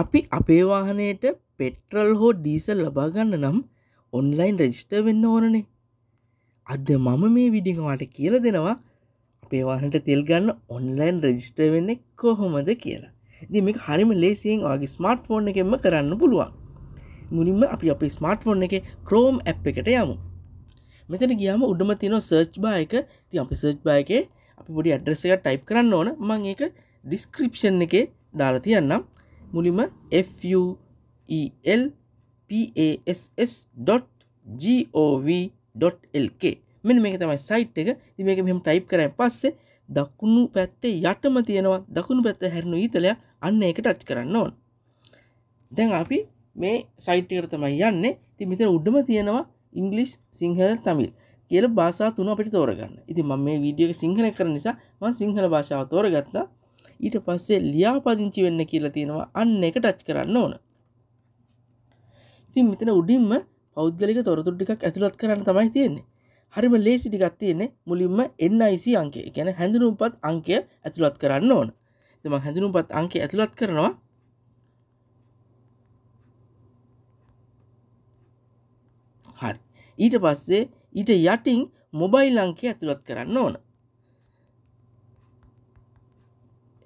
අපි අපේ වාහනයට පෙට්‍රල් හෝ ඩීසල් ලබාගන්න නම් ඔන්ලයින් රෙජිස්ට වෙන්න ඕනනේ අද මම මේ විඩිවාට කියල දෙනවා අපේ වාහනට තෙල් ගන්න ඔන්ලයින් රෙජිස්ට වෙන්න කොහොමද කියලා ඉදි මේ හරිම ලේසියෙන් වගේ ස්මර්ට් ෆෝන් එකෙම කරන්න පුළුවන් මුලින්ම අපි අපේ ස්මර්ට් ෆෝන් එක ක්‍රෝම් ඇ් එකට යමු මෙතන ගියාම උඩම තියන සර්ච් බායක ති අපි සර්ච් බායකේ අපි පොඩි ඇඩ්‍රස එක ටයිප් කරන්න ඕන මං ඒක ඩිස්ක්‍රපෂන් එක දාලා තියන්නම් මුලිම fuelpass.gov.lk මෙන්න මේක තමයි සයිට් එක ඉතින් මේක මෙහෙම ටයිප් කරාන් පස්සේ දකුණු පැත්තේ යටම තියෙනවා දකුණු පැත්ත හැරෙන ඊතලයක් අන්න ඒක ටච් කරන්න ඕන දැන් අපි මේ සයිට් එකට තමයි යන්නේ ඉතින් මෙතන උඩම තියෙනවා ඉංග්‍රීසි සිංහල තමිල් කියලා භාෂා තුන අපිට තෝරගන්න. ඉතින් මම මේ වීඩියෝ එක සිංහල කරන නිසා මම සිංහල භාෂාව තෝරගත්තා. ඊට පස්සේ ලියාපදිංචි වෙන්න කියලා තියෙනවා අන්න එක ටච් කරන්න ඕන ඉතින් මෙතන උඩින්ම පෞද්ගලික තොරතුර ටිකක් ඇතුළත් කරන්න තමයි තියෙන්නේ හරිම ලේසි ටිකක් තියෙන්නේ මුලින්ම NIC අංකය කියන්නේ හැඳුනුම්පත් අංකය ඇතුළත් කරන්න ඕන ඉතින් මම හැඳුනුම්පත් අංකය ඇතුළත් කරනවා හරි ඊට පස්සේ ඊට යටින් මොබයිල් අංකය ඇතුළත් කරන්න ඕන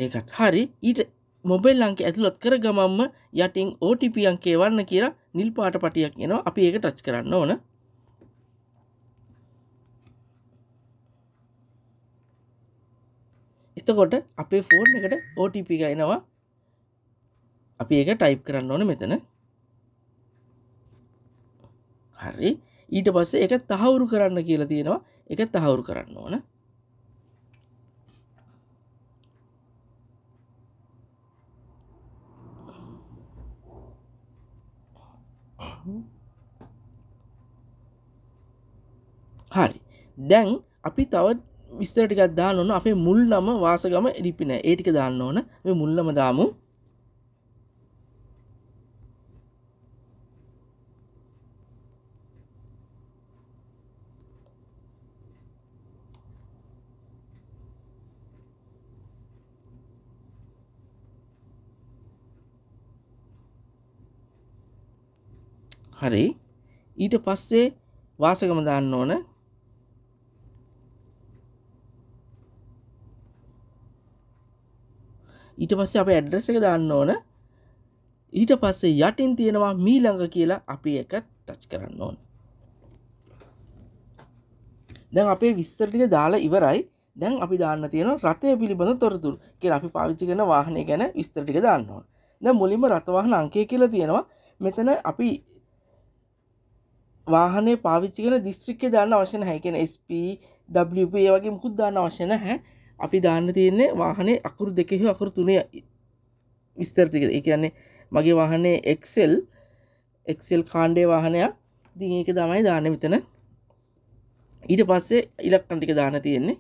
ඒකත් හරි ඊට මොබෙල් ලංක ඇතුළොත් කර ගමම්ම යටින් ඕටිපියන්කේ වන්න කියලා නිල් පාට පටියක් එනවා අපි ඒක ටච් කරන්න ඕන එතකොට අපේ ෆෝන් එකට ඕටිපි එනවා අපි ඒක ටයිප් කරන්න ඕන මෙතන හරි ඊට පස්සේ එක තහවුරු කරන්න කියලා තියෙනවා එක තහවුරු කරන්න ඕන හරි දැන් අපි තවත් විස්තරටිකත් දාන්න ඕන අපේ මුල්ලම වාසගම එලිපින ඒටික දාන්න ඕන මුල්ලම දාමු හරි ඊට පස්සේ වාසගම දාන්න ඕන ඊට පස්සේ අප ඇඩ්‍රස් එක දාන්න ඕන ඊට පස්සේ යටින් තියෙනවා මීළඟ කියලා අපි එක ටච් කරන්න ඕන දැන් අපේ විස්තරටික දාලා ඉවරයි දැන් අපි දාන්න තියෙන රථය පිළිබඳ තොරතුරු කියලා අපි පාවිච්චි කරන වාහනය ගැන විස්තර ටික දාන්න ඕන. දැන් මුලින්ම රථ වාහන අංකය කියලා තියෙනවා. මෙතන අපි වාහනේ පාවිච්චි කන දිස්ත්‍රික්ක දාන්න අවශන හැකෙන SP ඒ වගේ මුකුත් දාන්න අවශන හැ අපි දාන්න තියෙන්නේ වාහනේ අකුරු දෙකෙහි අකුරු තුනේ විස්තරතික ඒ කියන්නේ මගේ වාහනේ එක්සෙල් එක්සෙල් කාණ්ඩේ වාහනයක් දිඒ එක දමයි දාන විතන ඊට පස්සේ ඉලක්කන්ටික දාන තියෙන්නේ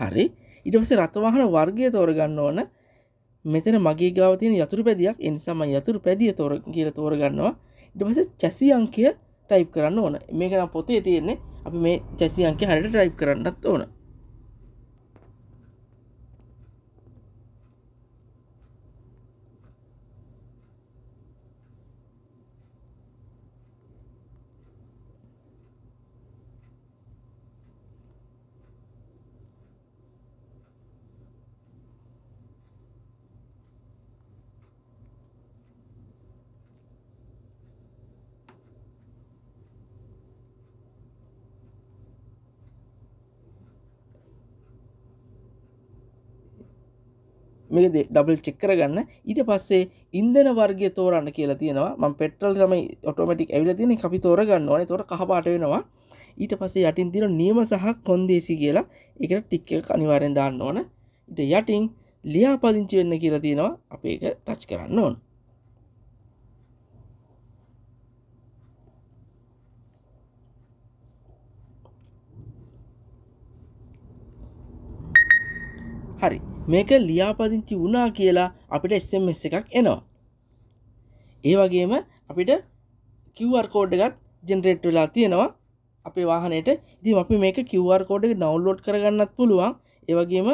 හරි ඉටවස රථවාහන වර්ගය තෝරගන්න ඕන මෙතන මගේ ගාවතියන යතුරු පැදියක් එනිසාම යතුරු පැදිය තෝර කියර තෝරගන්නවා ඉටපස චැසි අංකය ටයිප් කරන්න ඕන මේකනම් පොතේ තියෙන්නේ අපි මේ චැසි අංකේ හරිට ටයිප් කරන්නත් ඕන මේද ඩබල් චෙක්කර ගන්න ඊට පස්සේ ඉන්දන වර්ගය තෝරන්න කියලා තියෙනවා ම පෙටල් තමයි ඔටෝමටික් ඇවිල තියෙන අපි තෝරගන්න ඕනේ තොර කහපාට වෙනවා ඊට පස්සේ යටින් තියෙන නියම සහ කොන්දේසි කියලා එකට ටික් එක අනිවාරෙන් දාන්න ඕන ඉට යටින් ලියාපදිංචි වෙන්න කියලා තියෙනවා අප එක ටච් කරන්න ඕන හරි මේක ලියාපදිංචි වුණා කියලා අපිට එස්ස එකක් එනවා ඒ වගේම අපිට කිවර් කෝඩ් එකත් ජෙනරේට් වෙලා තියෙනවා අපේ වාහනයට ඉතින් අපි මේක කිවර් කෝඩ් එක ඩවන්ලෝඩ් කරගන්නත් පුළුවන් ඒ වගේම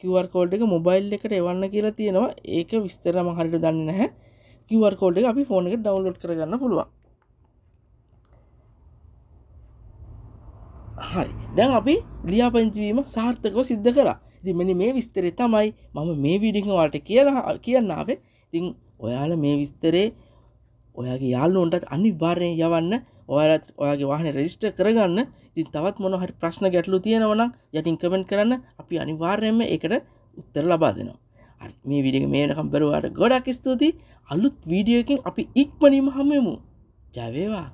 කිවර් කෝඩ් එක මොබයිල් එකට එවන්න කියලා තියෙනවා ඒක විස්තර මම හරියට දන්නේ නැහැ කිවර් කෝඩ් එක අපි ෆෝන් එකට ඩවන්ලෝඩ් කරගන්න පුළුවන් හරි දැන් අපි ලියාපංචිවීම සාර්ථකව සිද්ධ කරා දිමනි මේ විස්තරේ තමයි මම මේ විඩිහවාට කියලා කියන්නාවේ තින් ඔයාල මේ විස්තරේ ඔයාගේ යාල්ලුවන්ටත් අනිවාර්ය යවන්න ඔයාත් ඔයාගේ වාහන රෙජිස්ට කරගන්න ඉතින් තවත් මොන හරි ප්‍රශ්න ගැටලු තියෙනවනම් යටින් කමෙන්ට් කරන්න අපි අනිවාර්යයෙන්ම ඒකට උත්තර ලබා දෙනවා මේ විඩිය මේනකම් බැරුවාට ගොඩක් ස්තුතියි අලුත් වීඩියෝකින් අපි ඉක්මනීම හමමු ජයවේවා